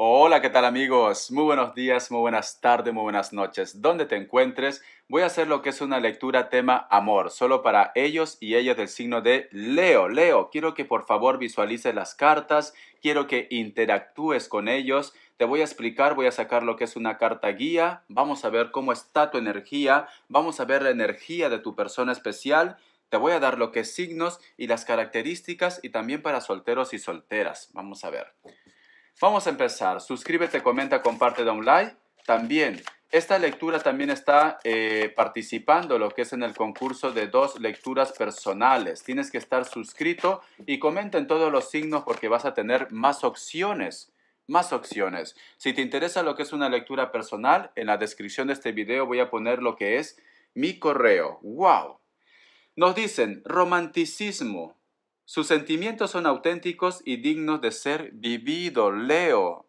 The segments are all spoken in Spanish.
Hola, ¿qué tal amigos? Muy buenos días, muy buenas tardes, muy buenas noches. ¿Dónde te encuentres, voy a hacer lo que es una lectura tema amor, solo para ellos y ellas del signo de Leo. Leo, quiero que por favor visualices las cartas, quiero que interactúes con ellos. Te voy a explicar, voy a sacar lo que es una carta guía, vamos a ver cómo está tu energía, vamos a ver la energía de tu persona especial te voy a dar lo que es signos y las características y también para solteros y solteras. Vamos a ver. Vamos a empezar. Suscríbete, comenta, comparte, da un like. También, esta lectura también está eh, participando, lo que es en el concurso de dos lecturas personales. Tienes que estar suscrito y comenta en todos los signos porque vas a tener más opciones. Más opciones. Si te interesa lo que es una lectura personal, en la descripción de este video voy a poner lo que es mi correo. ¡Wow! Nos dicen romanticismo, sus sentimientos son auténticos y dignos de ser vivido, Leo.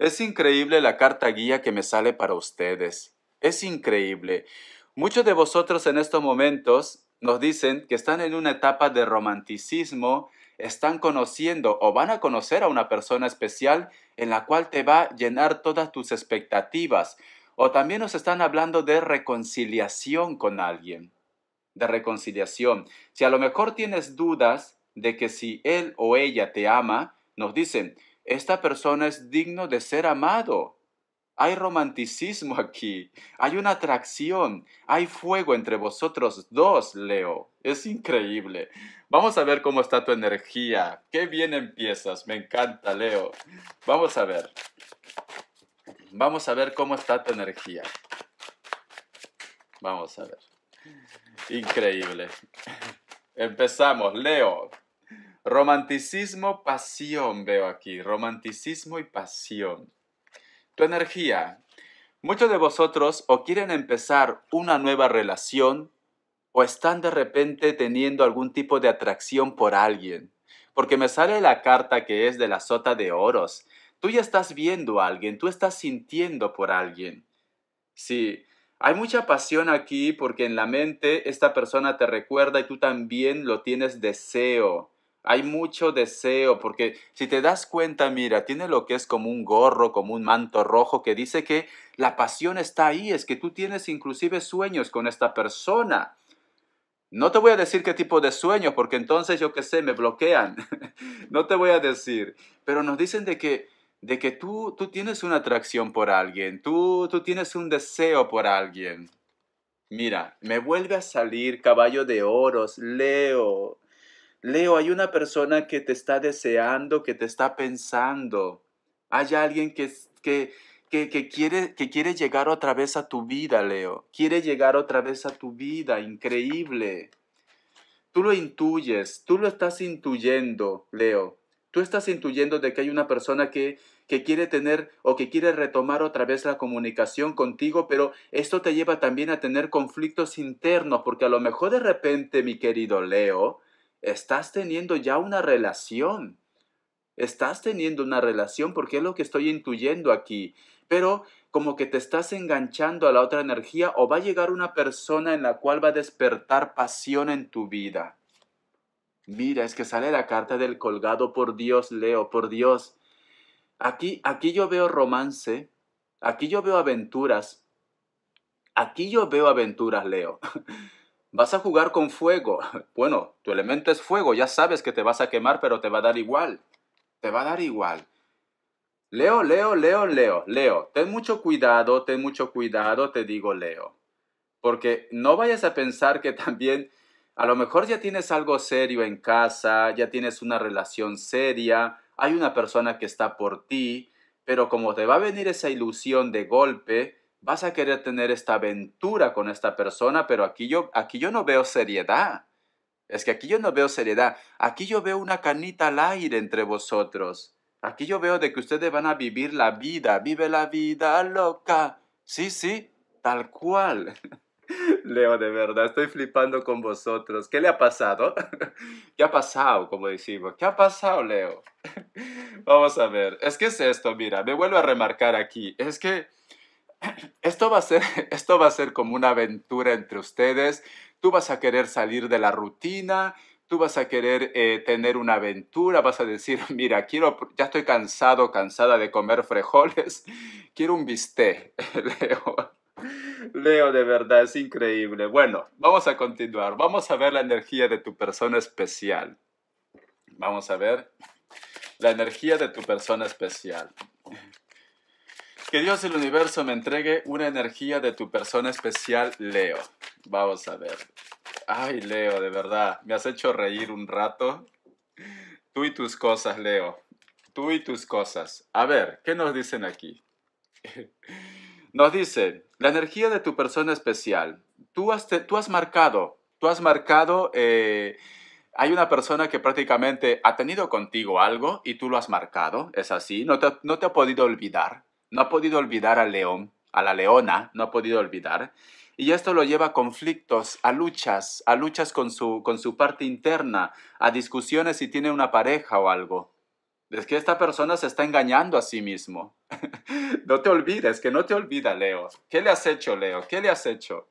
Es increíble la carta guía que me sale para ustedes. Es increíble. Muchos de vosotros en estos momentos nos dicen que están en una etapa de romanticismo, están conociendo o van a conocer a una persona especial en la cual te va a llenar todas tus expectativas. O también nos están hablando de reconciliación con alguien de reconciliación. Si a lo mejor tienes dudas de que si él o ella te ama, nos dicen, esta persona es digno de ser amado. Hay romanticismo aquí, hay una atracción, hay fuego entre vosotros dos, Leo. Es increíble. Vamos a ver cómo está tu energía. Qué bien empiezas, me encanta, Leo. Vamos a ver. Vamos a ver cómo está tu energía. Vamos a ver. Increíble. Empezamos, Leo. Romanticismo, pasión veo aquí. Romanticismo y pasión. Tu energía. Muchos de vosotros o quieren empezar una nueva relación o están de repente teniendo algún tipo de atracción por alguien. Porque me sale la carta que es de la sota de oros. Tú ya estás viendo a alguien, tú estás sintiendo por alguien. Sí, hay mucha pasión aquí porque en la mente esta persona te recuerda y tú también lo tienes deseo. Hay mucho deseo porque si te das cuenta, mira, tiene lo que es como un gorro, como un manto rojo que dice que la pasión está ahí, es que tú tienes inclusive sueños con esta persona. No te voy a decir qué tipo de sueños porque entonces yo qué sé, me bloquean. no te voy a decir, pero nos dicen de que de que tú, tú tienes una atracción por alguien, tú, tú tienes un deseo por alguien. Mira, me vuelve a salir caballo de oros, Leo. Leo, hay una persona que te está deseando, que te está pensando. Hay alguien que, que, quiere, que quiere llegar otra vez a tu vida, Leo. Quiere llegar otra vez a tu vida, increíble. Tú lo intuyes, tú lo estás intuyendo, Leo tú estás intuyendo de que hay una persona que, que quiere tener o que quiere retomar otra vez la comunicación contigo, pero esto te lleva también a tener conflictos internos, porque a lo mejor de repente, mi querido Leo, estás teniendo ya una relación. Estás teniendo una relación porque es lo que estoy intuyendo aquí. Pero como que te estás enganchando a la otra energía o va a llegar una persona en la cual va a despertar pasión en tu vida. Mira, es que sale la carta del colgado por Dios, Leo, por Dios. Aquí, aquí yo veo romance, aquí yo veo aventuras, aquí yo veo aventuras, Leo. Vas a jugar con fuego. Bueno, tu elemento es fuego, ya sabes que te vas a quemar, pero te va a dar igual. Te va a dar igual. Leo, Leo, Leo, Leo, Leo. Ten mucho cuidado, ten mucho cuidado, te digo, Leo. Porque no vayas a pensar que también a lo mejor ya tienes algo serio en casa, ya tienes una relación seria, hay una persona que está por ti, pero como te va a venir esa ilusión de golpe, vas a querer tener esta aventura con esta persona, pero aquí yo, aquí yo no veo seriedad. Es que aquí yo no veo seriedad. Aquí yo veo una canita al aire entre vosotros. Aquí yo veo de que ustedes van a vivir la vida, vive la vida loca. Sí, sí, tal cual. Leo, de verdad, estoy flipando con vosotros. ¿Qué le ha pasado? ¿Qué ha pasado? Como decimos, ¿qué ha pasado, Leo? Vamos a ver. Es que es esto, mira, me vuelvo a remarcar aquí. Es que esto va a ser, esto va a ser como una aventura entre ustedes. Tú vas a querer salir de la rutina, tú vas a querer eh, tener una aventura, vas a decir, mira, quiero, ya estoy cansado, cansada de comer frijoles, quiero un bistec, Leo. Leo, de verdad, es increíble. Bueno, vamos a continuar. Vamos a ver la energía de tu persona especial. Vamos a ver la energía de tu persona especial. Que Dios del el universo me entregue una energía de tu persona especial, Leo. Vamos a ver. Ay, Leo, de verdad, me has hecho reír un rato. Tú y tus cosas, Leo. Tú y tus cosas. A ver, ¿qué nos dicen aquí? Nos dice, la energía de tu persona especial. Tú has, marcado, tú has marcado, eh, hay una persona que prácticamente ha tenido contigo algo y tú lo has marcado, es así, no te, ha podido olvidar, no ha podido olvidar al león, a la leona, no ha podido olvidar. Y esto lo lleva a conflictos, a luchas, a luchas con su parte interna, a discusiones si tiene una pareja o algo. Es que esta persona se está engañando a sí mismo. no te olvides, que no te olvida, Leo. ¿Qué le has hecho, Leo? ¿Qué le has hecho?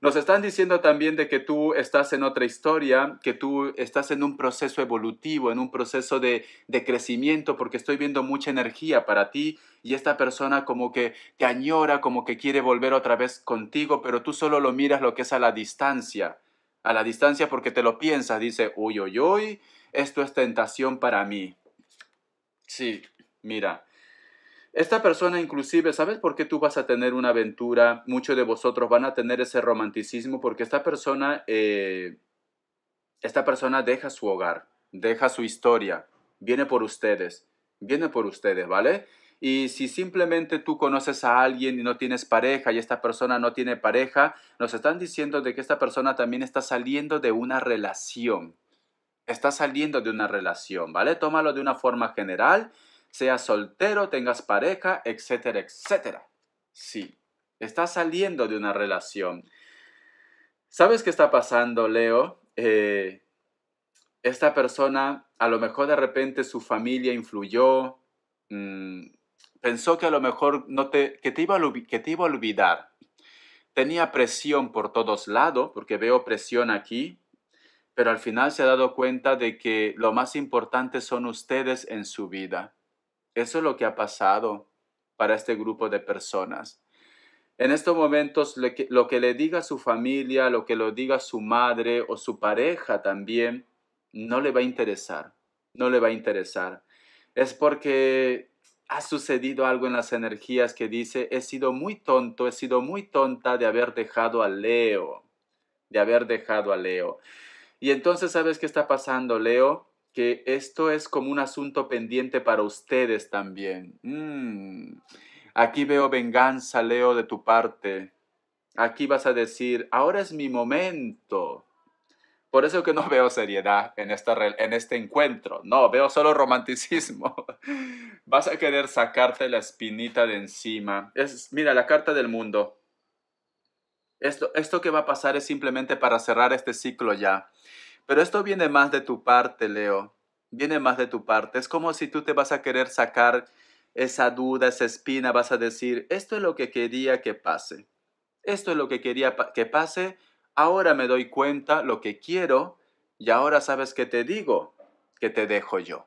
Nos están diciendo también de que tú estás en otra historia, que tú estás en un proceso evolutivo, en un proceso de, de, crecimiento, porque estoy viendo mucha energía para ti y esta persona como que te añora, como que quiere volver otra vez contigo, pero tú solo lo miras lo que es a la distancia, a la distancia porque te lo piensas, dice, uy, uy, uy, esto es tentación para mí. Sí, mira. Esta persona inclusive, ¿sabes por qué tú vas a tener una aventura? Muchos de vosotros van a tener ese romanticismo porque esta persona, eh, esta persona deja su hogar, deja su historia, viene por ustedes, viene por ustedes, ¿vale? Y si simplemente tú conoces a alguien y no tienes pareja y esta persona no tiene pareja, nos están diciendo de que esta persona también está saliendo de una relación. Está saliendo de una relación, ¿vale? Tómalo de una forma general, Sea soltero, tengas pareja, etcétera, etcétera. Sí, está saliendo de una relación. ¿Sabes qué está pasando, Leo? Eh, esta persona, a lo mejor de repente su familia influyó, mm, pensó que a lo mejor no te, que, te iba que te iba a olvidar. Tenía presión por todos lados, porque veo presión aquí, pero al final se ha dado cuenta de que lo más importante son ustedes en su vida. Eso es lo que ha pasado para este grupo de personas. En estos momentos, lo que, le diga su familia, lo que lo diga su madre o su pareja también, no le va a interesar, no le va a interesar. Es porque ha sucedido algo en las energías que dice, he sido muy tonto, he sido muy tonta de haber dejado a Leo, de haber dejado a Leo. Y entonces, ¿sabes qué está pasando, Leo? Que esto es como un asunto pendiente para ustedes también. Mm. Aquí veo venganza, Leo, de tu parte. Aquí vas a decir, ahora es mi momento. Por eso que no veo seriedad en, esta, en este encuentro. No, veo solo romanticismo. Vas a querer sacarte la espinita de encima. Es, mira, la carta del mundo. Esto, que va a pasar es simplemente para cerrar este ciclo ya. Pero esto viene más de tu parte, Leo. Viene más de tu parte. Es como si tú te vas a querer sacar esa duda, esa espina, vas a decir, esto es lo que quería que pase. Esto es lo que quería que pase. Ahora me doy cuenta lo que quiero y ahora sabes que te digo que te dejo yo.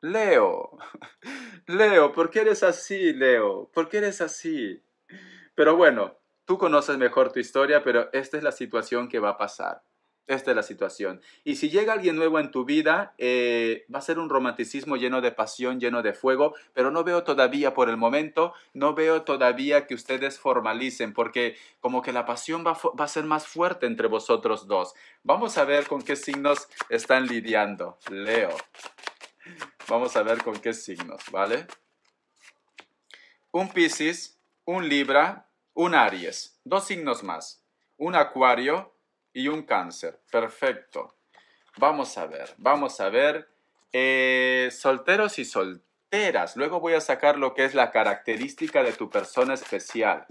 Leo, Leo, ¿por qué eres así, Leo? ¿Por qué eres así? Pero bueno, tú conoces mejor tu historia, pero esta es la situación que va a pasar. Esta es la situación. Y si llega alguien nuevo en tu vida, eh, va a ser un romanticismo lleno de pasión, lleno de fuego, pero no veo todavía por el momento, no veo todavía que ustedes formalicen, porque como que la pasión va, va a ser más fuerte entre vosotros dos. Vamos a ver con qué signos están lidiando, Leo. Vamos a ver con qué signos, ¿vale? Un Piscis, un Libra, un Aries, dos signos más, un Acuario y un Cáncer. Perfecto. Vamos a ver, vamos a ver. Eh, solteros y solteras. Luego voy a sacar lo que es la característica de tu persona especial.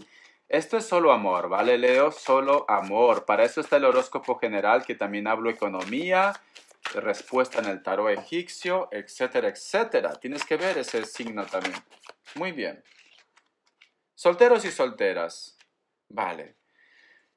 Esto es solo amor, ¿vale, Leo? Solo amor. Para eso está el horóscopo general, que también hablo economía, respuesta en el tarot egipcio, etcétera, etcétera. Tienes que ver ese signo también. Muy bien. Solteros y solteras. Vale.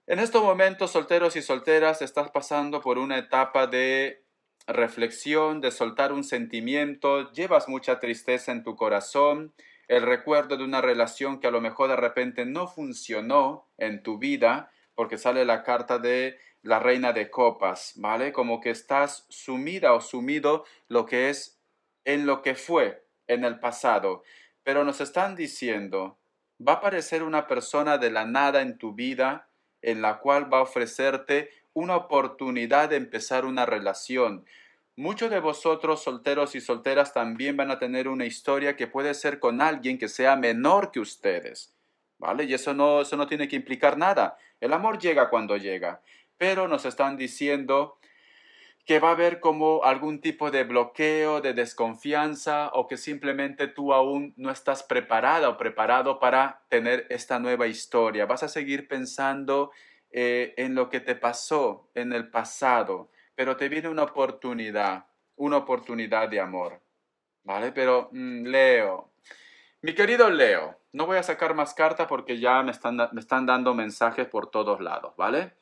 En estos momentos, solteros y solteras, estás pasando por una etapa de reflexión, de soltar un sentimiento, llevas mucha tristeza en tu corazón, el recuerdo de una relación que a lo mejor de repente no funcionó en tu vida, porque sale la carta de la reina de copas, ¿vale? Como que estás sumida o sumido lo que es en lo que fue en el pasado. Pero nos están diciendo va a aparecer una persona de la nada en tu vida en la cual va a ofrecerte una oportunidad de empezar una relación. Muchos de vosotros, solteros y solteras, también van a tener una historia que puede ser con alguien que sea menor que ustedes. ¿Vale? Y eso no, eso no tiene que implicar nada. El amor llega cuando llega. Pero nos están diciendo que va a haber como algún tipo de bloqueo, de desconfianza o que simplemente tú aún no estás preparada o preparado para tener esta nueva historia. Vas a seguir pensando eh, en lo que te pasó en el pasado, pero te viene una oportunidad, una oportunidad de amor. ¿Vale? Pero mm, Leo, mi querido Leo, no voy a sacar más cartas porque ya me me están dando mensajes por todos lados, ¿vale?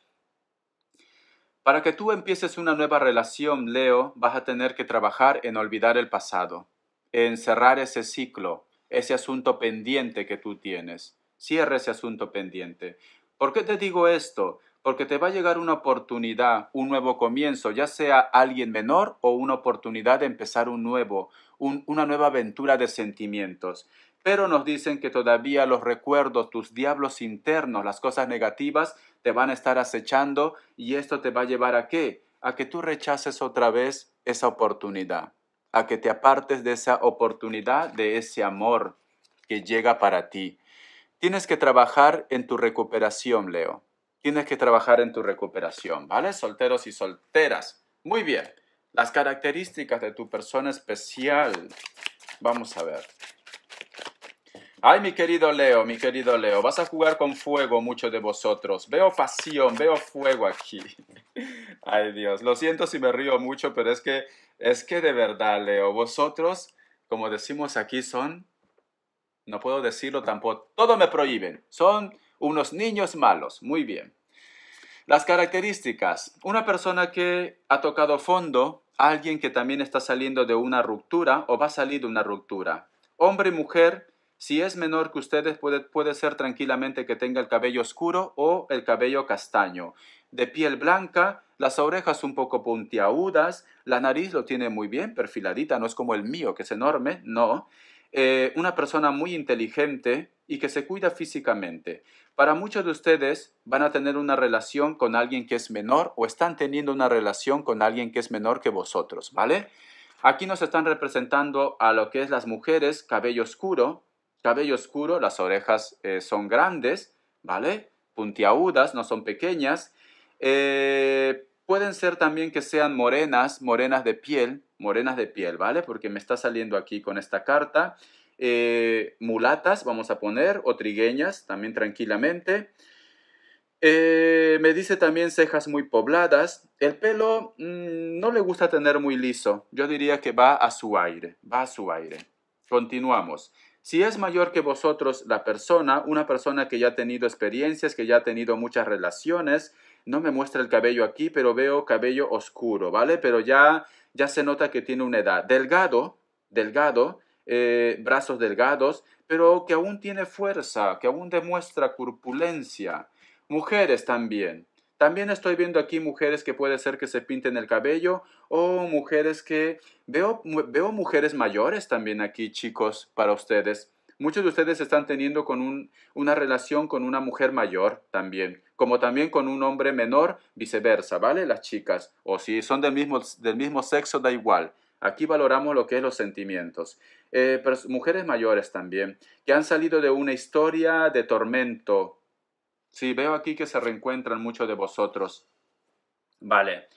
Para que tú empieces una nueva relación, Leo, vas a tener que trabajar en olvidar el pasado, en cerrar ese ciclo, ese asunto pendiente que tú tienes. Cierra ese asunto pendiente. ¿Por qué te digo esto? Porque te va a llegar una oportunidad, un nuevo comienzo, ya sea alguien menor o una oportunidad de empezar un nuevo, una nueva aventura de sentimientos. Pero nos dicen que todavía los recuerdos, tus diablos internos, las cosas negativas, te van a estar acechando y esto te va a llevar a qué? A que tú rechaces otra vez esa oportunidad, a que te apartes de esa oportunidad, de ese amor que llega para ti. Tienes que trabajar en tu recuperación, Leo. Tienes que trabajar en tu recuperación, ¿vale? Solteros y solteras. Muy bien. Las características de tu persona especial. Vamos a ver. Ay, mi querido Leo, mi querido Leo, vas a jugar con fuego muchos de vosotros. Veo pasión, veo fuego aquí. Ay, Dios, lo siento si me río mucho, pero es que, es que de verdad, Leo, vosotros, como decimos aquí, son, no puedo decirlo tampoco, todo me prohíben, son unos niños malos. Muy bien. Las características. Una persona que ha tocado fondo, alguien que también está saliendo de una ruptura o va a salir de una ruptura. Hombre y mujer si es menor que ustedes, puede, ser tranquilamente que tenga el cabello oscuro o el cabello castaño. De piel blanca, las orejas un poco puntiagudas, la nariz lo tiene muy bien perfiladita, no es como el mío, que es enorme, no. Eh, una persona muy inteligente y que se cuida físicamente. Para muchos de ustedes van a tener una relación con alguien que es menor o están teniendo una relación con alguien que es menor que vosotros, ¿vale? Aquí nos están representando a lo que es las mujeres, cabello oscuro, cabello oscuro, las orejas eh, son grandes, ¿vale? Puntiagudas, no son pequeñas. Eh, pueden ser también que sean morenas, morenas de piel, morenas de piel, ¿vale? Porque me está saliendo aquí con esta carta. Eh, mulatas, vamos a poner, o trigueñas, también tranquilamente. me dice también cejas muy pobladas. El pelo mm, no le gusta tener muy liso. Yo diría que va a su aire, va a su aire. Continuamos. Si es mayor que vosotros la persona, una persona que ya ha tenido experiencias, que ya ha tenido muchas relaciones, no me muestra el cabello aquí, pero veo cabello oscuro, ¿vale? Pero ya, ya se nota que tiene una edad. Delgado, delgado, eh, brazos delgados, pero que aún tiene fuerza, que aún demuestra corpulencia. Mujeres también. También estoy viendo aquí mujeres que puede ser que se pinten el cabello o mujeres que... Veo, mujeres mayores también aquí, chicos, para ustedes. Muchos de ustedes están teniendo con una relación con una mujer mayor también, como también con un hombre menor, viceversa, ¿vale? Las chicas, o si son del mismo, sexo, da igual. Aquí valoramos lo que es los sentimientos. Eh, pero mujeres mayores también, que han salido de una historia de tormento, Sí, veo aquí que se reencuentran muchos de vosotros. Vale.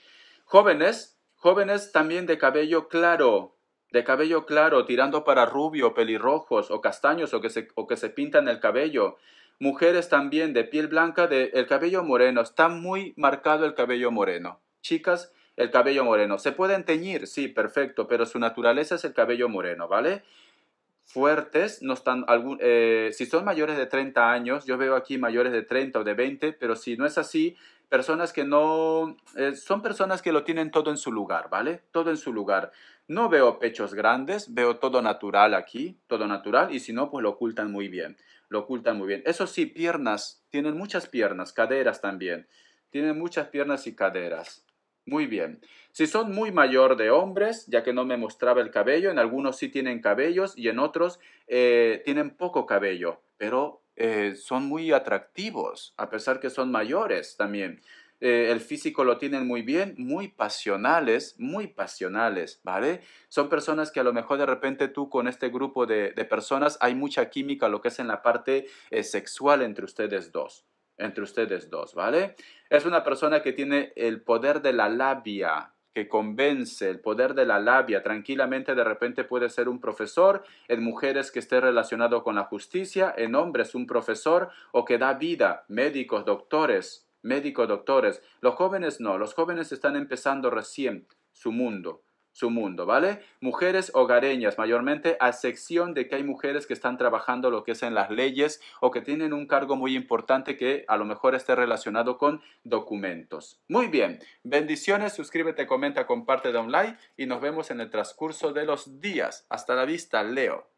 Jóvenes, jóvenes también de cabello claro, de cabello claro, tirando para rubio, pelirrojos o castaños o que se, o que se pintan el cabello. Mujeres también de piel blanca, de el cabello moreno. Está muy marcado el cabello moreno. Chicas, el cabello moreno. Se pueden teñir, sí, perfecto, pero su naturaleza es el cabello moreno, ¿vale? fuertes, no están algún, eh, si son mayores de 30 años, yo veo aquí mayores de 30 o de 20, pero si no es así, personas que no, eh, son personas que lo tienen todo en su lugar, ¿vale? Todo en su lugar. No veo pechos grandes, veo todo natural aquí, todo natural, y si no, pues lo ocultan muy bien, lo ocultan muy bien. Eso sí, piernas, tienen muchas piernas, caderas también, tienen muchas piernas y caderas. Muy bien. Si son muy mayor de hombres, ya que no me mostraba el cabello, en algunos sí tienen cabellos y en otros eh, tienen poco cabello, pero eh, son muy atractivos, a pesar que son mayores también. Eh, el físico lo tienen muy bien, muy pasionales, muy pasionales, ¿vale? Son personas que a lo mejor de repente tú con este grupo de personas hay mucha química, lo que es en la parte sexual entre ustedes dos, entre ustedes dos, ¿vale? Es una persona que tiene el poder de la labia, que convence, el poder de la labia. Tranquilamente de repente puede ser un profesor, en mujeres que esté relacionado con la justicia, en hombres un profesor o que da vida, médicos, doctores, médicos, doctores. Los jóvenes no, los jóvenes están empezando recién su mundo, su mundo, ¿vale? Mujeres hogareñas, mayormente a sección de que hay mujeres que están trabajando lo que es en las leyes o que tienen un cargo muy importante que a lo mejor esté relacionado con documentos. Muy bien, bendiciones, suscríbete, comenta, comparte, da un like y nos vemos en el transcurso de los días. Hasta la vista, Leo.